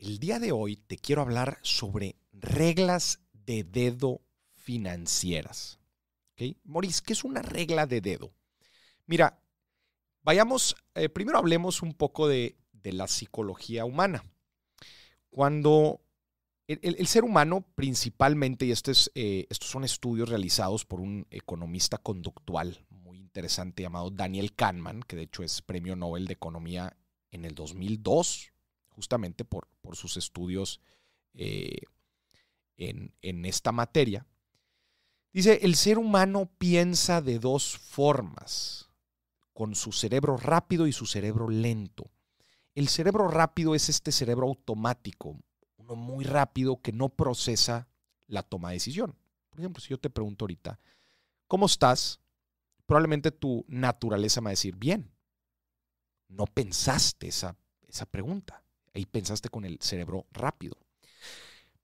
El día de hoy te quiero hablar sobre reglas de dedo financieras. ¿Okay? ¿qué es una regla de dedo? Mira, vayamos, eh, primero hablemos un poco de, la psicología humana. Cuando el, ser humano principalmente, y eh, estos son estudios realizados por un economista conductual muy interesante llamado Daniel Kahneman, que de hecho es premio Nobel de Economía en el 2002, justamente por, por sus estudios eh, en, esta materia. Dice, el ser humano piensa de dos formas, con su cerebro rápido y su cerebro lento. El cerebro rápido es este cerebro automático, uno muy rápido que no procesa la toma de decisión. Por ejemplo, si yo te pregunto ahorita, ¿cómo estás? Probablemente tu naturaleza me va a decir, bien. No pensaste esa, esa pregunta. Ahí pensaste con el cerebro rápido.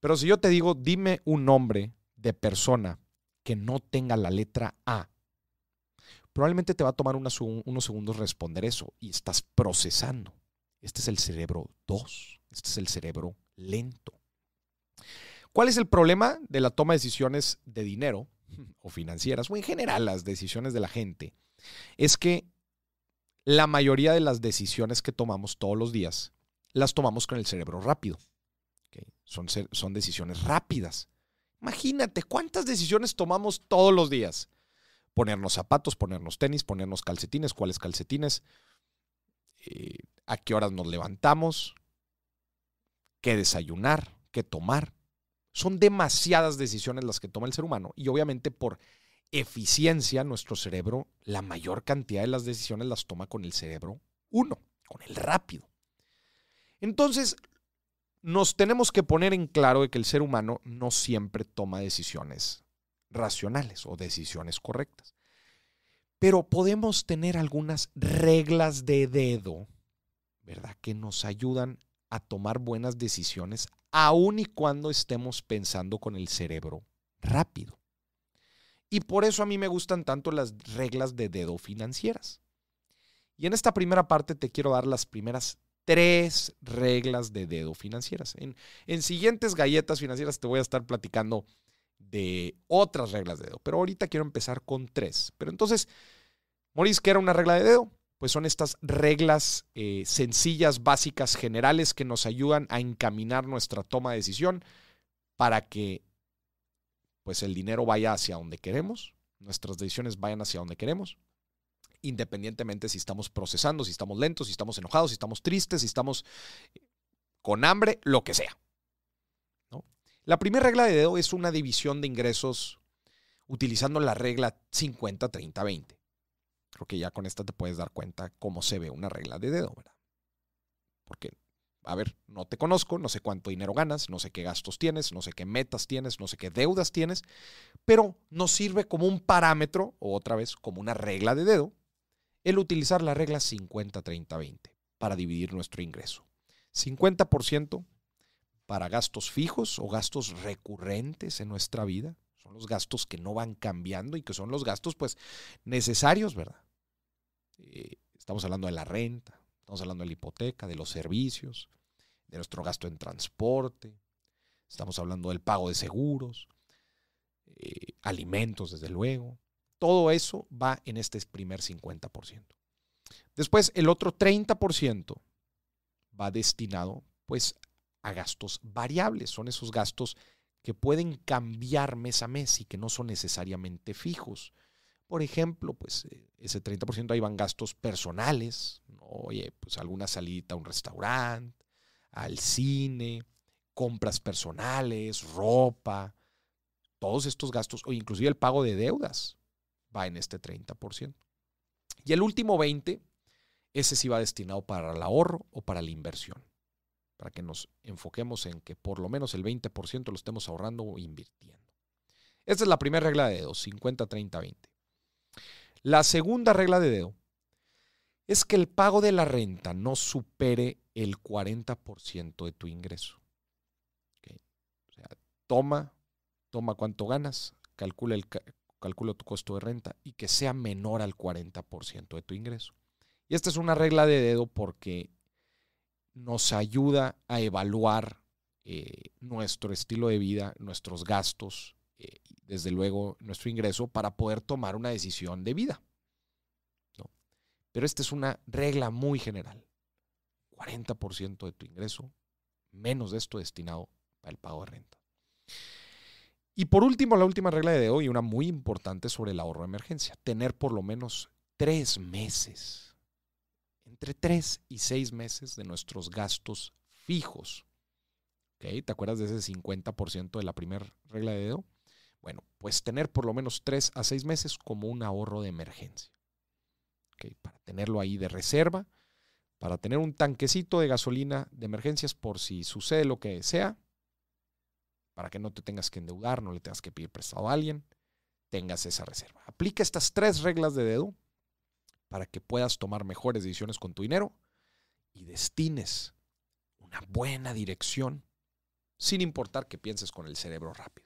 Pero si yo te digo, dime un nombre de persona que no tenga la letra A, probablemente te va a tomar unos segundos responder eso y estás procesando. Este es el cerebro 2, este es el cerebro lento. ¿Cuál es el problema de la toma de decisiones de dinero o financieras o en general las decisiones de la gente? Es que la mayoría de las decisiones que tomamos todos los días las tomamos con el cerebro rápido. Son, son decisiones rápidas. Imagínate cuántas decisiones tomamos todos los días. Ponernos zapatos, ponernos tenis, ponernos calcetines, cuáles calcetines, eh, a qué horas nos levantamos, qué desayunar, qué tomar. Son demasiadas decisiones las que toma el ser humano y obviamente por eficiencia nuestro cerebro, la mayor cantidad de las decisiones las toma con el cerebro uno, con el rápido. Entonces, nos tenemos que poner en claro de que el ser humano no siempre toma decisiones racionales o decisiones correctas. Pero podemos tener algunas reglas de dedo, ¿verdad? Que nos ayudan a tomar buenas decisiones aun y cuando estemos pensando con el cerebro rápido. Y por eso a mí me gustan tanto las reglas de dedo financieras. Y en esta primera parte te quiero dar las primeras tres reglas de dedo financieras. En, en, siguientes galletas financieras te voy a estar platicando de otras reglas de dedo, pero ahorita quiero empezar con tres. Pero entonces, Moris, ¿qué era una regla de dedo? Pues son estas reglas eh, sencillas, básicas, generales que nos ayudan a encaminar nuestra toma de decisión para que pues el dinero vaya hacia donde queremos, nuestras decisiones vayan hacia donde queremos independientemente si estamos procesando, si estamos lentos, si estamos enojados, si estamos tristes, si estamos con hambre, lo que sea. La primera regla de dedo es una división de ingresos utilizando la regla 50-30-20. Creo que ya con esta te puedes dar cuenta cómo se ve una regla de dedo, Porque, a ver, no te conozco, no sé cuánto dinero ganas, no sé qué gastos tienes, no sé qué metas tienes, no sé qué deudas tienes, pero nos sirve como un parámetro, o otra vez, como una regla de dedo, el utilizar la regla 50-30-20 para dividir nuestro ingreso. 50% para gastos fijos o gastos recurrentes en nuestra vida, son los gastos que no van cambiando y que son los gastos pues necesarios, ¿verdad? Eh, estamos hablando de la renta, estamos hablando de la hipoteca, de los servicios, de nuestro gasto en transporte, estamos hablando del pago de seguros, eh, alimentos desde luego, todo eso va en este primer 50%. Después, el otro 30% va destinado pues a gastos variables. Son esos gastos que pueden cambiar mes a mes y que no son necesariamente fijos. Por ejemplo, pues eh, ese 30% ahí van gastos personales, oye, pues alguna salida a un restaurante, al cine, compras personales, ropa, todos estos gastos, o inclusive el pago de deudas va en este 30%. Y el último 20%, ese sí va destinado para el ahorro o para la inversión, para que nos enfoquemos en que por lo menos el 20% lo estemos ahorrando o invirtiendo. Esta es la primera regla de dedo, 50, 30, 20. La segunda regla de dedo es que el pago de la renta no supere el 40% de tu ingreso. O sea, toma, toma cuánto ganas, calcula el, Calcula tu costo de renta y que sea menor al 40% de tu ingreso. Y esta es una regla de dedo porque nos ayuda a evaluar eh, nuestro estilo de vida, nuestros gastos, eh, y desde luego nuestro ingreso, para poder tomar una decisión de vida. Pero esta es una regla muy general. 40% de tu ingreso, menos de esto destinado al pago de renta. Y por último, la última regla de y una muy importante sobre el ahorro de emergencia, tener por lo menos tres meses, entre tres y seis meses de nuestros gastos fijos. ¿Okay? ¿Te acuerdas de ese 50% de la primera regla de dedo? Bueno, pues tener por lo menos tres a seis meses como un ahorro de emergencia. ¿Okay? Para tenerlo ahí de reserva, para tener un tanquecito de gasolina de emergencias por si sucede lo que sea, para que no te tengas que endeudar, no le tengas que pedir prestado a alguien, tengas esa reserva. Aplica estas tres reglas de dedo para que puedas tomar mejores decisiones con tu dinero y destines una buena dirección sin importar que pienses con el cerebro rápido.